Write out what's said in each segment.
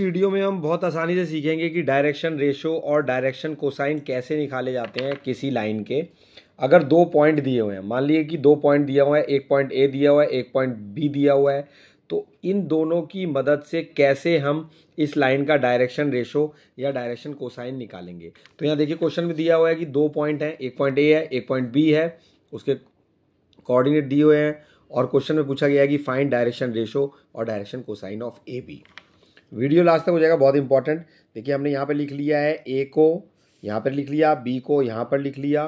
video में हम बहुत आसानी से सीखेंगे कि डायरेक्शन रेशो और डायरेक्शन कोसाइन कैसे निकाले जाते हैं किसी लाइन के अगर दो पॉइंट दिए हुए हैं मान लीजिए कि दो पॉइंट दिया हुआ है एक पॉइंट ए दिया हुआ है एक पॉइंट बी दिया हुआ है तो इन दोनों की मदद से कैसे हम इस लाइन का डायरेक्शन रेशो या डायरेक्शन कोसाइन निकालेंगे तो यहाँ देखिए क्वेश्चन में दिया हुआ है कि दो पॉइंट हैं एक पॉइंट ए है एक पॉइंट बी है उसके कोऑर्डिनेट दिए हुए हैं और क्वेश्चन में पूछा गया है कि फाइंड डायरेक्शन रेशो और direction cosine of A B video last तक हो जाएगा बहुत इंपॉर्टेंट देखिए हमने यहाँ पर लिख लिया है ए को यहाँ पर लिख लिया बी को यहाँ पर लिख लिया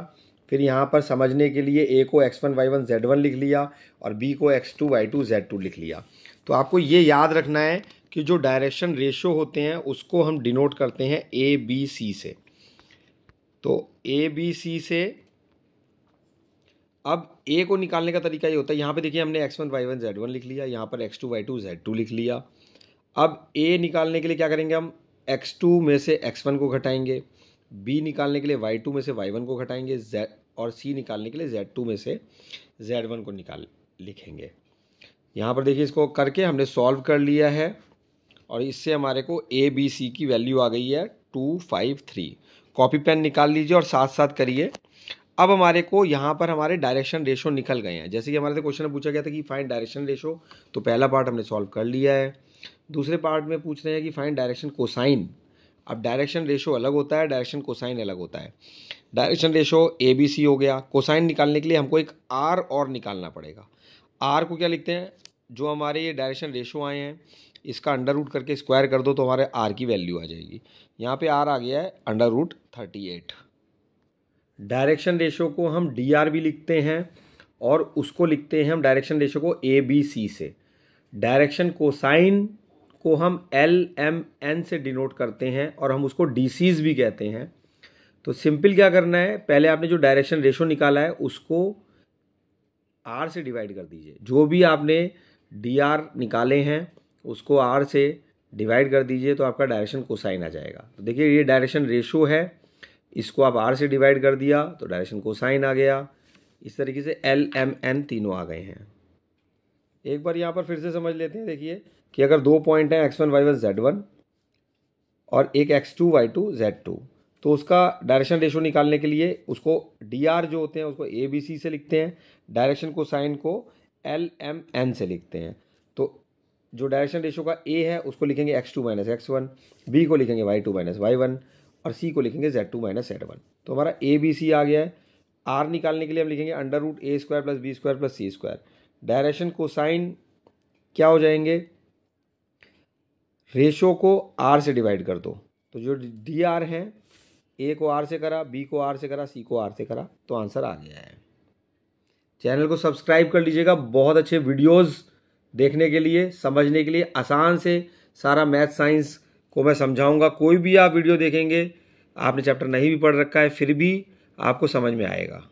फिर यहाँ पर समझने के लिए ए को X one Y one Z one लिख लिया और बी को X two Y two Z two लिख लिया तो आपको ये याद रखना है कि जो डायरेक्शन रेशो होते हैं उसको हम डिनोट करते हैं ए बी सी से तो ए बी सी से अब ए को निकालने का तरीका ये होता है यहाँ पे देखिए हमने X one Y one Z one लिख लिया यहाँ पर X two Y two Z two लिख लिया अब ए निकालने के लिए क्या करेंगे हम एक्स टू में से एक्स वन को घटाएंगे बी निकालने के लिए वाई टू में से वाई वन को घटाएंगे जेड और सी निकालने के लिए जेड टू में से जेड वन को निकाल लिखेंगे यहाँ पर देखिए इसको करके हमने सॉल्व कर लिया है और इससे हमारे को ए बी सी की वैल्यू आ गई है two five three copy pen निकाल लीजिए और साथ साथ करिए अब हमारे को यहाँ पर हमारे डायरेक्शन रेशो निकल गए हैं जैसे कि हमारे से क्वेश्चन पूछा गया था कि फाइंड डायरेक्शन रेशो तो पहला पार्ट हमने सॉल्व कर लिया है दूसरे पार्ट में पूछ रहे हैं कि फाइंड डायरेक्शन कोसाइन अब डायरेक्शन रेशो अलग होता है डायरेक्शन कोसाइन अलग होता है direction ratio A B C हो गया कोसाइन निकालने के लिए हमको एक आर और निकालना पड़ेगा आर को क्या लिखते हैं जो हमारे ये डायरेक्शन रेशो आए हैं इसका अंडर रूट करके स्क्वायर कर दो तो हमारे आर की वैल्यू आ जाएगी यहाँ पे आर आ गया है under root thirty eight direction ratio को हम डी आर भी लिखते हैं और उसको लिखते हैं हम डायरेक्शन रेशो को ए बी सी से डायरेक्शन कोसाइन को हम एल एम एन से डिनोट करते हैं और हम उसको डीसीज भी कहते हैं तो सिंपल क्या करना है पहले आपने जो डायरेक्शन रेशो निकाला है उसको आर से डिवाइड कर दीजिए जो भी आपने डी आर निकाले हैं उसको आर से डिवाइड कर दीजिए तो आपका डायरेक्शन कोसाइन आ जाएगा तो देखिए ये डायरेक्शन रेशो है इसको आप आर से डिवाइड कर दिया तो डायरेक्शन कोसाइन आ गया इस तरीके से एल एम एन तीनों आ गए हैं एक बार यहाँ पर फिर से समझ लेते हैं देखिए कि अगर दो पॉइंट हैं X one Y one Z one और एक X two Y two Z two तो उसका डायरेक्शन रेशो निकालने के लिए उसको डी आर जो होते हैं उसको ए बी सी से लिखते हैं डायरेक्शन को साइन को एल एम एन से लिखते हैं तो जो डायरेक्शन रेशो का ए है उसको लिखेंगे X two minus X one B को लिखेंगे Y two minus Y one और सी को लिखेंगे Z two minus Z one तो हमारा ए बी सी आ गया है आर निकालने के लिए हम लिखेंगे under root A square plus B square plus C square direction cosine क्या हो जाएंगे रेशो को आर से डिवाइड कर दो तो जो डी आर हैं ए को आर से करा बी को आर से करा सी को आर से करा तो आंसर आ गया है चैनल को सब्सक्राइब कर लीजिएगा बहुत अच्छे वीडियोस देखने के लिए समझने के लिए आसान से सारा मैथ साइंस को मैं समझाऊंगा कोई भी आप वीडियो देखेंगे आपने चैप्टर नहीं भी पढ़ रखा है फिर भी आपको समझ में आएगा